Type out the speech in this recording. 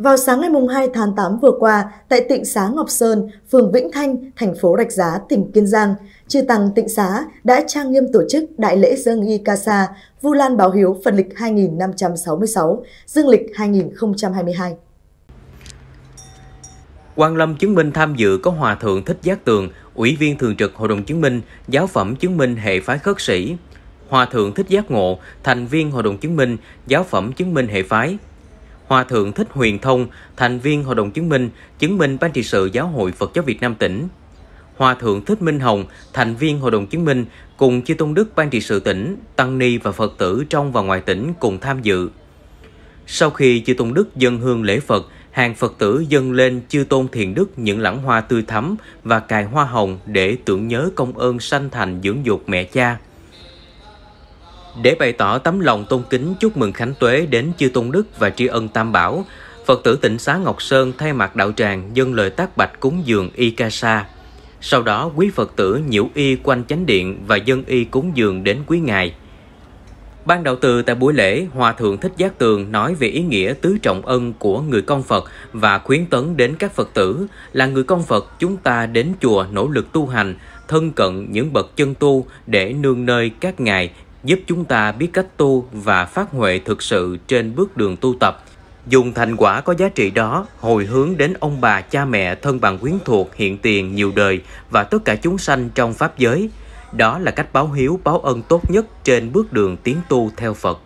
Vào sáng ngày 2 tháng 8 vừa qua, tại tịnh xá Ngọc Sơn, phường Vĩnh Thanh, thành phố Rạch Giá, tỉnh Kiên Giang, chư tăng tịnh xá đã trang nghiêm tổ chức đại lễ dương y ca sa Vu Lan Báo Hiếu Phật lịch 2566, dương lịch 2022. Quang Lâm chứng minh tham dự có Hòa Thượng Thích Giác Tường, Ủy viên Thường trực Hội đồng chứng minh, giáo phẩm chứng minh hệ phái khất sĩ, Hòa Thượng Thích Giác Ngộ, thành viên Hội đồng chứng minh, giáo phẩm chứng minh hệ phái, Hòa Thượng Thích Huyền Thông, thành viên Hội đồng chứng minh, chứng minh Ban trị sự Giáo hội Phật giáo Việt Nam tỉnh. Hòa Thượng Thích Minh Hồng, thành viên Hội đồng chứng minh, cùng Chư Tôn Đức Ban trị sự tỉnh, Tăng Ni và Phật tử trong và ngoài tỉnh cùng tham dự. Sau khi Chư Tôn Đức dân hương lễ Phật, hàng Phật tử dâng lên Chư Tôn Thiền Đức những lãng hoa tươi thắm và cài hoa hồng để tưởng nhớ công ơn sanh thành dưỡng dục mẹ cha. Để bày tỏ tấm lòng tôn kính chúc mừng Khánh Tuế đến Chư Tôn Đức và Tri Ân Tam Bảo, Phật tử tỉnh xá Ngọc Sơn thay mặt đạo tràng dâng lời tác bạch cúng dường y ca sa. Sau đó quý Phật tử nhiễu y quanh chánh điện và dân y cúng dường đến quý ngài. Ban đạo từ tại buổi lễ, Hòa Thượng Thích Giác Tường nói về ý nghĩa tứ trọng ân của người con Phật và khuyến tấn đến các Phật tử là người con Phật chúng ta đến chùa nỗ lực tu hành, thân cận những bậc chân tu để nương nơi các ngài giúp chúng ta biết cách tu và phát huệ thực sự trên bước đường tu tập. Dùng thành quả có giá trị đó hồi hướng đến ông bà, cha mẹ, thân bằng quyến thuộc, hiện tiền, nhiều đời và tất cả chúng sanh trong Pháp giới. Đó là cách báo hiếu, báo ân tốt nhất trên bước đường tiến tu theo Phật.